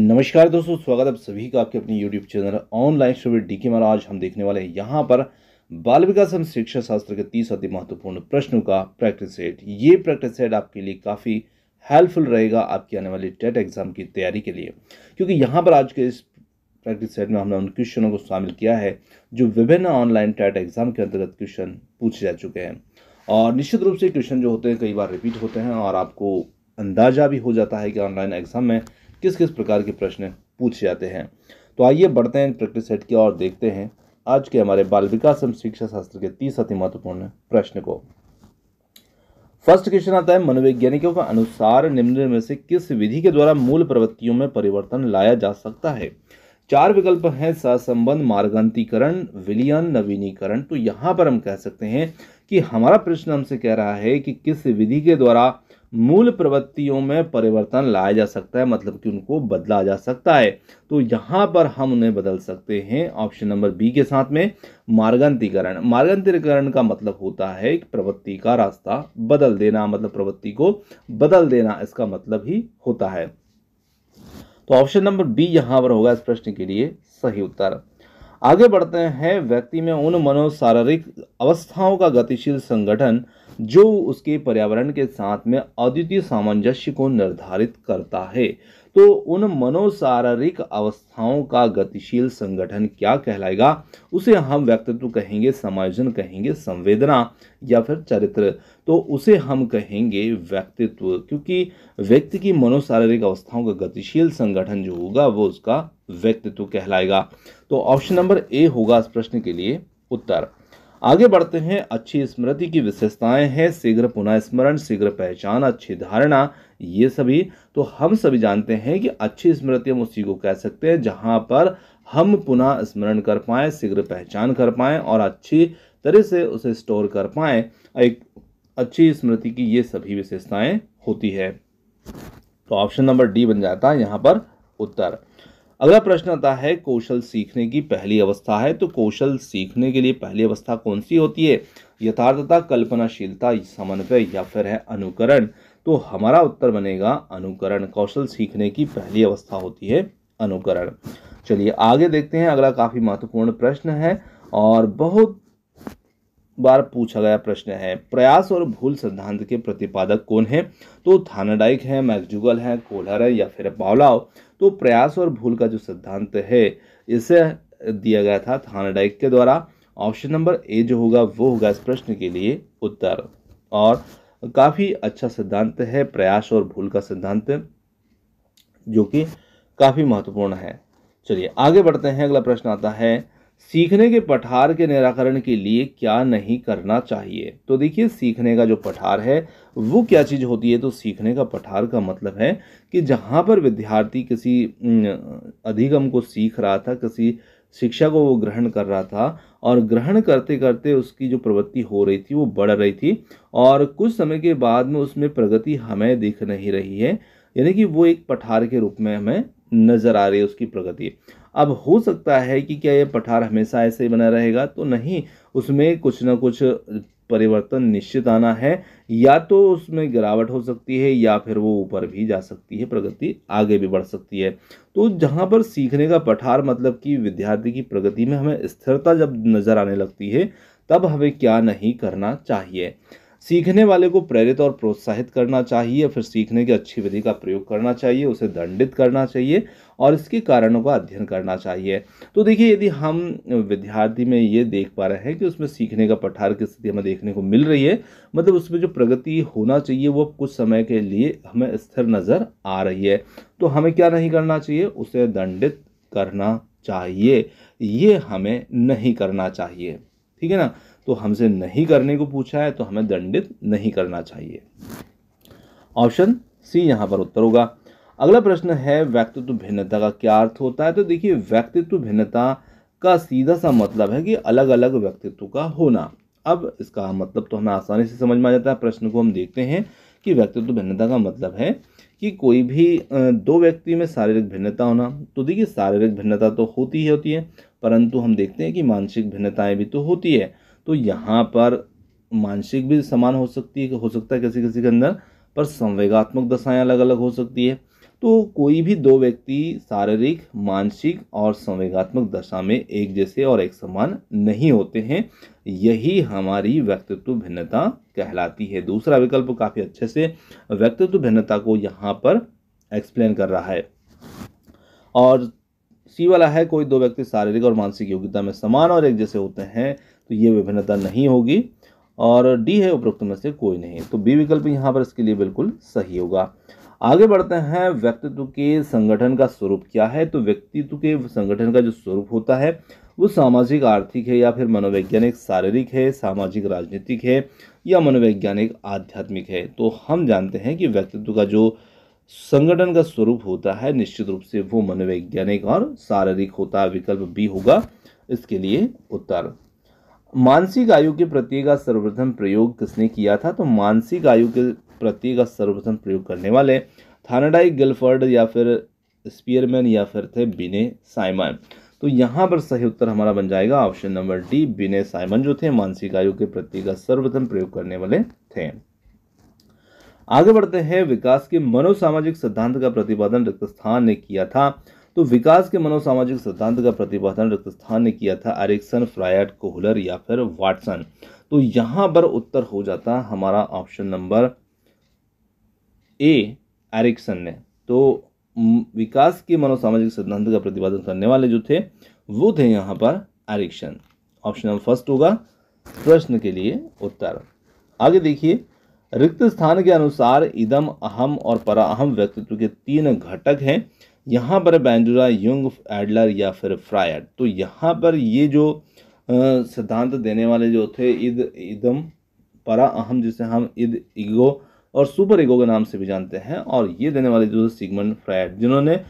नमस्कार दोस्तों स्वागत है आप सभी का आपके अपने YouTube channel online student D K मारा आज हम देखने वाले हैं यहाँ पर बाल विकास एवं शिक्षा शास्त्र के तीस अति महत्वपूर्ण प्रश्नों का प्रैक्टिस सेट ये प्रैक्टिस सेट आपके लिए काफ़ी हेल्पफुल रहेगा आपकी आने वाली टेट एग्जाम की तैयारी के लिए क्योंकि यहाँ पर आज के इस प्रैक्टिस सेट में हमने उन क्वेश्चनों को शामिल किया है जो विभिन्न ऑनलाइन टेट एग्जाम के अंतर्गत क्वेश्चन पूछे जा चुके हैं और निश्चित रूप से क्वेश्चन जो होते हैं कई बार रिपीट होते हैं और आपको अंदाज़ा भी हो जाता है कि ऑनलाइन एग्जाम में किस किस प्रकार के प्रश्न पूछे जाते हैं तो आइए बढ़ते हैं प्रैक्टिस सेट की और देखते हैं आज के हमारे बाल विकास एवं शिक्षा शास्त्र के तीस अति महत्वपूर्ण प्रश्न को फर्स्ट क्वेश्चन आता है मनोवैज्ञानिकों के अनुसार निम्न में से किस विधि के द्वारा मूल प्रवृत्तियों में परिवर्तन लाया जा सकता है चार विकल्प हैं सहसंबंध मार्गांतिकरण विलियन नवीनीकरण तो यहाँ पर हम कह सकते हैं कि हमारा प्रश्न हमसे कह रहा है कि किस विधि के द्वारा मूल प्रवृत्तियों में परिवर्तन लाया जा सकता है मतलब कि उनको बदला जा सकता है तो यहाँ पर हम उन्हें बदल सकते हैं ऑप्शन नंबर बी के साथ में मार्गांतिकरण मार्गांतिकरण का मतलब होता है प्रवृत्ति का रास्ता बदल देना मतलब प्रवृत्ति को बदल देना इसका मतलब ही होता है तो ऑप्शन नंबर बी यहाँ पर होगा इस प्रश्न के लिए सही उत्तर आगे बढ़ते हैं व्यक्ति में उन मनोशारीरिक अवस्थाओं का गतिशील संगठन जो उसके पर्यावरण के साथ में अद्वितीय सामंजस्य को निर्धारित करता है तो उन मनोशारीरिक अवस्थाओं का गतिशील संगठन क्या कहलाएगा उसे हम व्यक्तित्व कहेंगे समायोजन कहेंगे संवेदना या फिर चरित्र तो उसे हम कहेंगे व्यक्तित्व क्योंकि व्यक्ति की मनोशारीरिक अवस्थाओं का गतिशील संगठन जो होगा वो उसका व्यक्तित्व कहलाएगा तो ऑप्शन नंबर ए होगा इस प्रश्न के लिए उत्तर आगे बढ़ते हैं अच्छी स्मृति की विशेषताएं हैं शीघ्र पुनः स्मरण शीघ्र पहचान अच्छी धारणा ये सभी तो हम सभी जानते हैं कि अच्छी स्मृति हम उसी को कह सकते हैं जहाँ पर हम पुनः स्मरण कर पाएँ शीघ्र पहचान कर पाएँ और अच्छी तरह से उसे स्टोर कर पाएँ एक अच्छी स्मृति की ये सभी विशेषताएँ होती है तो ऑप्शन नंबर डी बन जाता है यहाँ पर उत्तर अगला प्रश्न आता है कौशल सीखने की पहली अवस्था है तो कौशल सीखने के लिए पहली अवस्था कौन सी होती है यथार्थता कल्पनाशीलता समन्वय या फिर है अनुकरण तो हमारा उत्तर बनेगा अनुकरण कौशल सीखने की पहली अवस्था होती है अनुकरण चलिए आगे देखते हैं अगला काफ़ी महत्वपूर्ण प्रश्न है और बहुत बार पूछा गया प्रश्न है प्रयास और भूल सिद्धांत के प्रतिपादक कौन है तो थानाडाइक है मैगजुगल है कोलहर है या फिर पावलाव तो प्रयास और भूल का जो सिद्धांत है इसे दिया गया था थानाडाइक के द्वारा ऑप्शन नंबर ए जो होगा वो होगा इस प्रश्न के लिए उत्तर और काफ़ी अच्छा सिद्धांत है प्रयास और भूल का सिद्धांत जो कि काफ़ी महत्वपूर्ण है चलिए आगे बढ़ते हैं अगला प्रश्न आता है सीखने के पठार के निराकरण के लिए क्या नहीं करना चाहिए तो देखिए सीखने का जो पठार है वो क्या चीज़ होती है तो सीखने का पठार का मतलब है कि जहाँ पर विद्यार्थी किसी अधिगम को सीख रहा था किसी शिक्षा को वो ग्रहण कर रहा था और ग्रहण करते करते उसकी जो प्रवृत्ति हो रही थी वो बढ़ रही थी और कुछ समय के बाद में उसमें प्रगति हमें दिख नहीं रही है यानी कि वो एक पठार के रूप में हमें नज़र आ रही है उसकी प्रगति अब हो सकता है कि क्या ये पठार हमेशा ऐसे ही बना रहेगा तो नहीं उसमें कुछ ना कुछ परिवर्तन निश्चित आना है या तो उसमें गिरावट हो सकती है या फिर वो ऊपर भी जा सकती है प्रगति आगे भी बढ़ सकती है तो जहाँ पर सीखने का पठार मतलब कि विद्यार्थी की प्रगति में हमें स्थिरता जब नज़र आने लगती है तब हमें क्या नहीं करना चाहिए सीखने वाले को प्रेरित और प्रोत्साहित करना चाहिए फिर सीखने की अच्छी विधि का प्रयोग करना चाहिए उसे दंडित करना चाहिए और इसके कारणों का अध्ययन करना चाहिए तो देखिए यदि हम विद्यार्थी में ये देख पा रहे हैं कि उसमें सीखने का पठार की स्थिति हमें देखने को मिल रही है मतलब उसमें जो प्रगति होना चाहिए वो कुछ समय के लिए हमें स्थिर नज़र आ रही है तो हमें क्या नहीं करना चाहिए उसे दंडित करना चाहिए ये हमें नहीं करना चाहिए ठीक है ना तो हमसे नहीं करने को पूछा है तो हमें दंडित नहीं करना चाहिए ऑप्शन सी यहाँ पर उत्तर होगा अगला प्रश्न है व्यक्तित्व भिन्नता का क्या अर्थ होता है तो देखिए व्यक्तित्व भिन्नता का सीधा सा मतलब है कि अलग अलग व्यक्तित्व का होना अब इसका मतलब तो हमें आसानी से समझ में आ जाता है प्रश्न को हम देखते हैं कि व्यक्तित्व भिन्नता का मतलब है कि कोई भी दो व्यक्ति में शारीरिक भिन्नता होना तो देखिए शारीरिक भिन्नता तो होती ही होती है परंतु हम देखते हैं कि मानसिक भिन्नताएं भी तो होती है तो यहाँ पर मानसिक भी समान हो सकती है हो सकता है किसी किसी के अंदर पर संवेगात्मक दशाएं अलग अलग हो सकती है तो कोई भी दो व्यक्ति शारीरिक मानसिक और संवेगात्मक दशा में एक जैसे और एक समान नहीं होते हैं यही हमारी व्यक्तित्व भिन्नता कहलाती है दूसरा विकल्प काफ़ी अच्छे से व्यक्तित्व भिन्नता को यहाँ पर एक्सप्लेन कर रहा है और सी वाला है कोई दो व्यक्ति शारीरिक और मानसिक योग्यता में समान और एक जैसे होते हैं तो ये विभिन्नता नहीं होगी और डी है उपरोक्त में से कोई नहीं तो बी विकल्प यहाँ पर इसके लिए बिल्कुल सही होगा आगे बढ़ते हैं व्यक्तित्व के संगठन का स्वरूप क्या है तो व्यक्तित्व के संगठन का जो स्वरूप होता है वो सामाजिक आर्थिक है या फिर मनोवैज्ञानिक शारीरिक है सामाजिक राजनीतिक है या मनोवैज्ञानिक आध्यात्मिक है तो हम जानते हैं कि व्यक्तित्व का जो संगठन का स्वरूप होता है निश्चित रूप से वो मनोवैज्ञानिक और शारीरिक होता है विकल्प बी होगा इसके लिए उत्तर मानसिक आयु के प्रत्ये का सर्वप्रथम प्रयोग किसने किया था तो मानसिक आयु के प्रत्ये का सर्वप्रथम प्रयोग करने वाले थानाडाई गिलफर्ड या फिर स्पियरमैन या फिर थे बिने साइमन तो यहाँ पर सही उत्तर हमारा बन जाएगा option number D Binet Simon जो थे मानसिक आयु के प्रत्यय का सर्वप्रथम प्रयोग करने वाले थे आगे बढ़ते हैं विकास के मनोसामाजिक सिद्धांत का प्रतिपादन स्थान ने किया था तो विकास के मनोसामाजिक सिद्धांत का प्रतिपादन स्थान ने किया था एरिक्सन फ्रायट कोहलर या फिर वाटसन तो यहाँ पर उत्तर हो जाता हमारा ऑप्शन नंबर ए एरिक्सन ने तो विकास के मनोसामाजिक सिद्धांत का प्रतिपादन करने वाले जो थे वो थे यहाँ पर एरिक्सन ऑप्शन नंबर फर्स्ट होगा प्रश्न के लिए उत्तर आगे देखिए रिक्त स्थान के अनुसार इदम अहम और पराअहम व्यक्तित्व के तीन घटक हैं यहाँ पर बैंजुरा यंग एडलर या फिर फ्रायड तो यहाँ पर ये जो सिद्धांत देने वाले जो थे इद इदम परा अहम जिसे हम इद ईगो और सुपर इगो के नाम से भी जानते हैं और ये देने वाले जो सिगमन फ्रायड जिन्होंने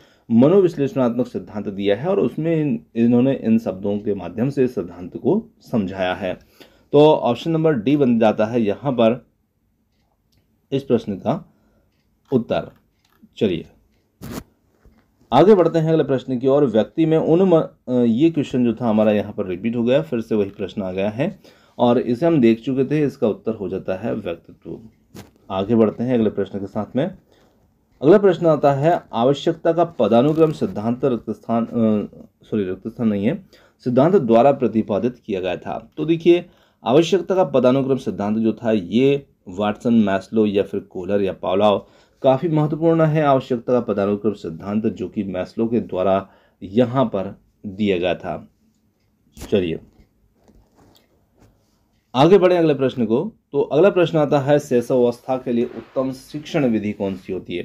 मनोविश्लेषणात्मक सिद्धांत दिया है और उसमें इन्होंने इन शब्दों के माध्यम से सिद्धांत को समझाया है तो ऑप्शन नंबर डी बन जाता है यहाँ पर इस प्रश्न का उत्तर चलिए आगे बढ़ते हैं अगले प्रश्न की ओर व्यक्ति में उन म, ये क्वेश्चन जो था हमारा यहाँ पर रिपीट हो गया फिर से वही प्रश्न आ गया है और इसे हम देख चुके थे इसका उत्तर हो जाता है व्यक्तित्व आगे बढ़ते हैं अगले प्रश्न के साथ में अगला प्रश्न आता है आवश्यकता का पदानुक्रम सिद्धांत रक्तस्थान सॉरी रक्तस्थान नहीं है सिद्धांत द्वारा प्रतिपादित किया गया था तो देखिए आवश्यकता का पदानुक्रम सिद्धांत जो था ये वाटसन मैस्लो या फिर कोलर या पावलाव काफ़ी महत्वपूर्ण है आवश्यकता का पदानुक्रम सिद्धांत जो कि मैस्लो के द्वारा यहाँ पर दिया गया था चलिए आगे बढ़े अगले प्रश्न को तो अगला प्रश्न आता है शैशवावस्था के लिए उत्तम शिक्षण विधि कौन सी होती है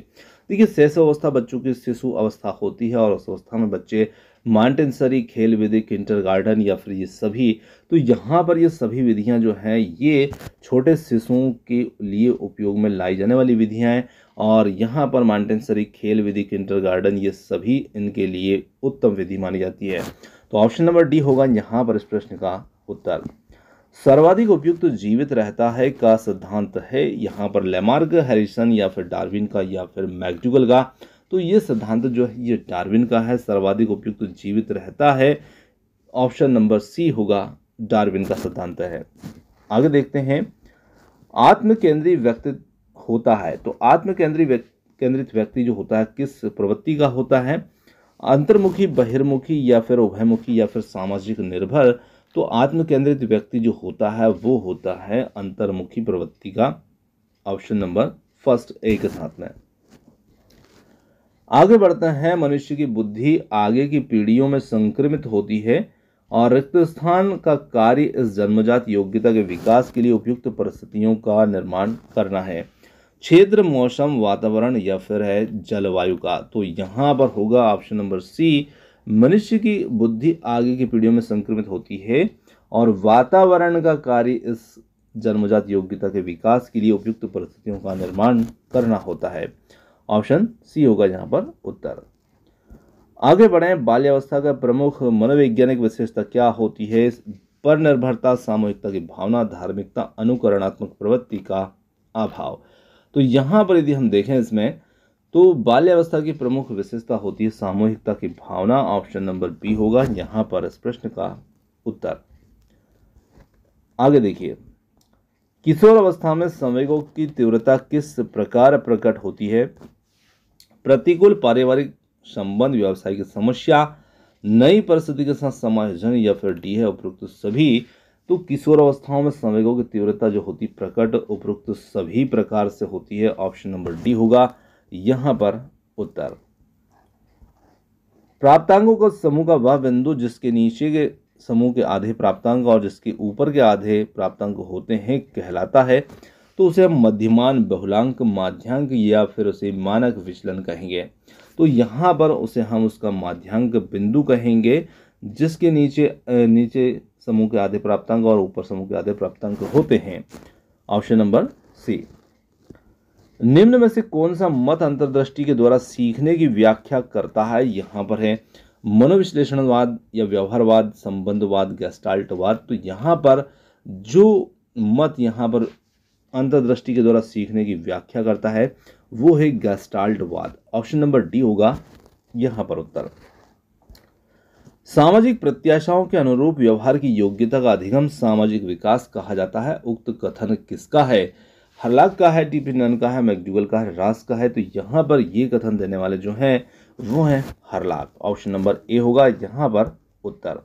देखिए शैशवावस्था बच्चों की शिशु अवस्था होती है और उस अवस्था में बच्चे माउंटेनसरी खेल विधि किंटर गार्डन या फिर ये सभी तो यहाँ पर ये सभी विधियाँ जो हैं ये छोटे शिशुओं के लिए उपयोग में लाई जाने वाली विधियाँ हैं और यहाँ पर माउंटेनसरी खेल विधि किंटर गार्डन ये सभी इनके लिए उत्तम विधि मानी जाती है तो ऑप्शन नंबर डी होगा यहाँ पर इस प्रश्न का उत्तर सर्वाधिक उपयुक्त तो जीवित रहता है का सिद्धांत है यहाँ पर लेमार्ग हैरिसन या फिर डार्विन का या फिर मैगजूगल का तो ये सिद्धांत जो है ये डार्विन का है सर्वाधिक उपयुक्त तो जीवित रहता है ऑप्शन नंबर सी होगा डार्विन का सिद्धांत है आगे देखते हैं आत्म केंद्रीय व्यक्ति होता है तो आत्म केंद्रीय व्यक्ति केंद्रित व्यक्ति जो होता है किस प्रवृत्ति का होता है अंतर्मुखी बहिर्मुखी या फिर उभयमुखी या फिर सामाजिक निर्भर तो आत्म केंद्रित व्यक्ति जो होता है वो होता है अंतर्मुखी प्रवृत्ति का ऑप्शन नंबर फर्स्ट ए के साथ में आगे बढ़ता है मनुष्य की बुद्धि आगे की पीढ़ियों में संक्रमित होती है और रिक्त स्थान का कार्य इस जन्मजात योग्यता के विकास के लिए उपयुक्त परिस्थितियों का निर्माण करना है क्षेत्र मौसम वातावरण या फिर है जलवायु का तो यहाँ पर होगा ऑप्शन नंबर सी मनुष्य की बुद्धि आगे की पीढ़ियों में संक्रमित होती है और वातावरण का कार्य इस जन्मजात योग्यता के विकास के लिए उपयुक्त परिस्थितियों का निर्माण करना होता है ऑप्शन सी होगा यहाँ पर उत्तर आगे बढ़े बाल्यावस्था का प्रमुख मनोवैज्ञानिक विशेषता क्या होती है पर निर्भरता सामूहिकता की भावना धार्मिकता अनुकरणात्मक प्रवृत्ति का अभाव तो यहाँ पर यदि हम देखें इसमें तो बाल्यावस्था की प्रमुख विशेषता होती है सामूहिकता की भावना ऑप्शन नंबर बी होगा यहाँ पर इस प्रश्न का उत्तर आगे देखिए किशोर अवस्था में संवेगों की तीव्रता किस प्रकार प्रकट होती है प्रतिकूल पारिवारिक संबंध व्यवसाय की समस्या नई परिस्थिति के साथ समायोजन या फिर डी है उपरोक्त सभी तो किशोर अवस्थाओं में संवेगों की तीव्रता जो होती प्रकट उपरोक्त सभी प्रकार से होती है ऑप्शन नंबर डी होगा यहां पर उत्तर प्राप्तांगों का समूह का वह बिंदु जिसके नीचे के समूह के आधे प्राप्तांक और जिसके ऊपर के आधे प्राप्तांक होते हैं कहलाता है तो उसे हम मध्यमान बहुलांक माध्यांक या फिर उसे मानक विचलन कहेंगे तो यहाँ पर उसे हम उसका माध्यांक बिंदु कहेंगे जिसके नीचे नीचे समूह के आधे प्राप्तांक और ऊपर समूह के आधे प्राप्तांक होते हैं ऑप्शन नंबर सी निम्न में से कौन सा मत अंतर्दृष्टि के द्वारा सीखने की व्याख्या करता है यहाँ पर है मनोविश्लेषणवाद या व्यवहारवाद संबंधवाद गैस्टाल्टवाद तो यहाँ पर जो मत यहाँ पर अंतर्दृष्टि के द्वारा सीखने की व्याख्या करता है वो है गैस्टाल्टवाद ऑप्शन नंबर डी होगा यहाँ पर उत्तर सामाजिक प्रत्याशाओं के अनुरूप व्यवहार की योग्यता का अधिगम सामाजिक विकास कहा जाता है उक्त कथन किसका है हलाक का है टीपी नन का है मैकडूगल का है रास का है तो यहाँ पर ये कथन देने वाले जो हैं वो है हरलाक ऑप्शन नंबर ए होगा यहाँ पर उत्तर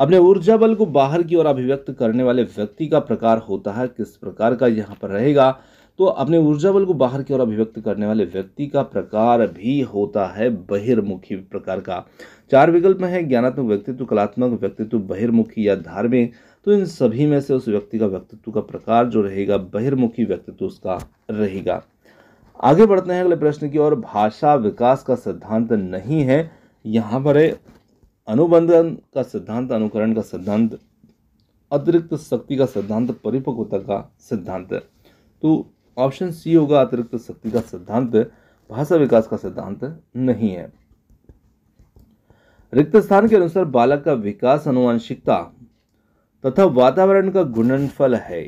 अपने ऊर्जा बल को बाहर की ओर अभिव्यक्त करने वाले व्यक्ति का प्रकार होता है किस प्रकार का यहाँ पर रहेगा तो अपने ऊर्जा बल को बाहर की ओर अभिव्यक्त करने वाले व्यक्ति का प्रकार भी होता है बहिर्मुखी प्रकार का चार विकल्प में है ज्ञानात्मक व्यक्तित्व कलात्मक व्यक्तित्व बहिर्मुखी या धार्मिक तो इन सभी में से उस व्यक्ति का व्यक्तित्व का प्रकार जो रहेगा बहिर्मुखी व्यक्तित्व उसका रहेगा आगे बढ़ते हैं अगले प्रश्न की ओर भाषा विकास का सिद्धांत नहीं है यहाँ पर अनुबंधन का सिद्धांत अनुकरण का सिद्धांत अतिरिक्त शक्ति का सिद्धांत परिपक्वता का सिद्धांत तो ऑप्शन सी होगा अतिरिक्त शक्ति का सिद्धांत भाषा विकास का सिद्धांत नहीं है रिक्त स्थान के अनुसार बालक का विकास अनुवांशिकता तथा वातावरण का गुणनफल है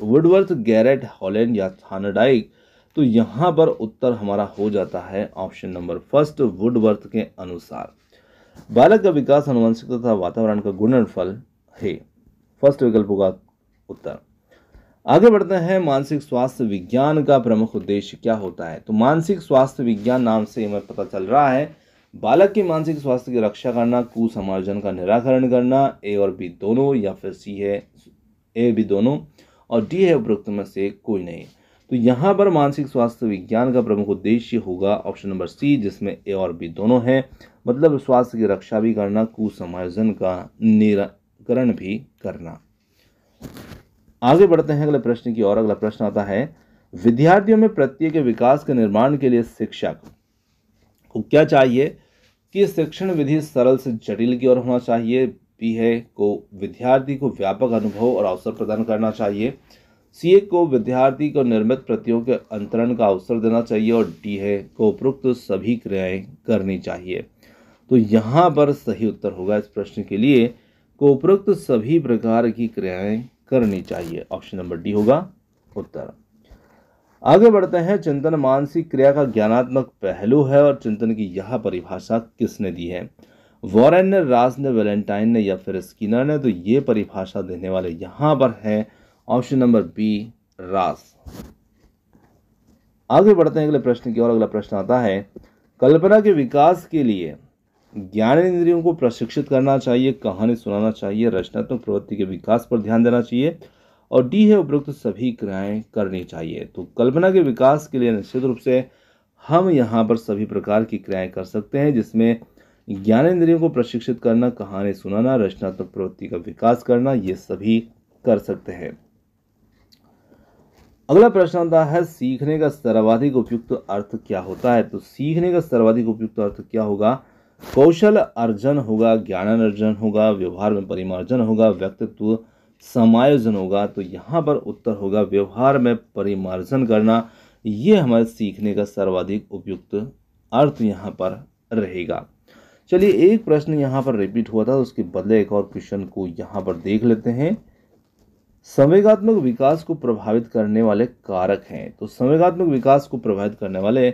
वुडवर्थ गैरेट हॉलैंड या थानडाइक तो यहाँ पर उत्तर हमारा हो जाता है ऑप्शन नंबर फर्स्ट वुडवर्थ के अनुसार बालक का विकास अनुवंशिक तथा वातावरण का गुणनफल है फर्स्ट विकल्प का उत्तर आगे बढ़ते हैं मानसिक स्वास्थ्य विज्ञान का प्रमुख उद्देश्य क्या होता है तो मानसिक स्वास्थ्य विज्ञान नाम से हमें पता चल रहा है बालक के मानसिक स्वास्थ्य की रक्षा करना कुसमार्जन का निराकरण करना ए और बी दोनों या फिर सी है ए बी दोनों और डी है उपरोक्त में से कोई नहीं तो यहाँ पर मानसिक स्वास्थ्य विज्ञान का प्रमुख उद्देश्य होगा ऑप्शन नंबर सी जिसमें ए और बी दोनों हैं मतलब स्वास्थ्य की रक्षा भी करना कुसमायोजन का निराकरण भी करना आगे बढ़ते हैं अगले प्रश्न की ओर अगला प्रश्न आता है विद्यार्थियों में प्रत्येक विकास के निर्माण के लिए शिक्षक को क्या चाहिए कि शिक्षण विधि सरल से जटिल की ओर होना चाहिए बी है को विद्यार्थी को व्यापक अनुभव और अवसर प्रदान करना चाहिए सीए को विद्यार्थी को निर्मित प्रतियों के अंतरण का अवसर देना चाहिए और डी है को उपरोक्त तो सभी क्रियाएं करनी चाहिए तो यहाँ पर सही उत्तर होगा इस प्रश्न के लिए को उपरोक्त तो सभी प्रकार की क्रियाएं करनी चाहिए ऑप्शन नंबर डी होगा उत्तर आगे बढ़ते हैं चिंतन मानसिक क्रिया का ज्ञानात्मक पहलू है और चिंतन की यह परिभाषा किसने दी है वॉरन ने राज ने वैलेंटाइन ने या फिर स्किनर ने तो ये परिभाषा देने वाले यहाँ पर हैं ऑप्शन नंबर बी रास आगे बढ़ते हैं अगले प्रश्न की और अगला प्रश्न आता है कल्पना के विकास के लिए ज्ञान इंद्रियों को प्रशिक्षित करना चाहिए कहानी सुनाना चाहिए रचनात्मक प्रवृत्ति के विकास पर ध्यान देना चाहिए और डी है तो सभी क्रियाएं करनी चाहिए तो कल्पना के विकास के लिए निश्चित रूप से हम यहाँ पर सभी प्रकार की क्रियाएं कर सकते हैं जिसमें ज्ञान इंद्रियों को प्रशिक्षित करना कहानी सुनाना रचनात्मक प्रवृत्ति का विकास करना ये सभी कर सकते हैं अगला प्रश्न आता है सीखने का सर्वाधिक उपयुक्त अर्थ क्या होता है तो सीखने का सर्वाधिक उपयुक्त अर्थ क्या होगा कौशल अर्जन होगा ज्ञान अर्जन होगा व्यवहार में परिमार्जन होगा व्यक्तित्व समायोजन होगा तो यहाँ पर उत्तर होगा व्यवहार में परिमार्जन करना ये हमारे सीखने का सर्वाधिक उपयुक्त अर्थ यहाँ पर रहेगा चलिए एक प्रश्न यहाँ पर रिपीट हुआ था उसके बदले एक और क्वेश्चन को यहाँ पर देख लेते हैं संवेगात्मक विकास को प्रभावित करने वाले कारक हैं तो संवेगात्मक विकास को प्रभावित करने वाले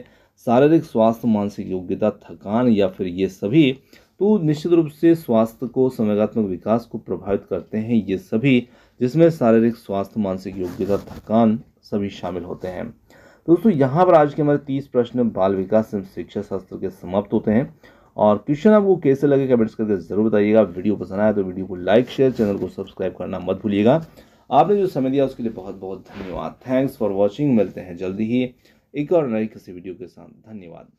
शारीरिक स्वास्थ्य मानसिक योग्यता थकान या फिर ये सभी तो निश्चित रूप से स्वास्थ्य को संवेगात्मक विकास को प्रभावित करते हैं ये सभी जिसमें शारीरिक स्वास्थ्य मानसिक योग्यता थकान सभी शामिल होते हैं तो दोस्तों यहाँ पर आज के हमारे तीस प्रश्न बाल विकास एवं शिक्षा शास्त्र के समाप्त होते हैं और क्वेश्चन आपको कैसे लगे कमेंट्स करके जरूर बताइएगा वीडियो पसंद आया तो वीडियो को लाइक शेयर चैनल को सब्सक्राइब करना मत भूलिएगा आपने जो समय दिया उसके लिए बहुत बहुत धन्यवाद थैंक्स फॉर वॉचिंग मिलते हैं जल्दी ही एक और नई किसी वीडियो के साथ धन्यवाद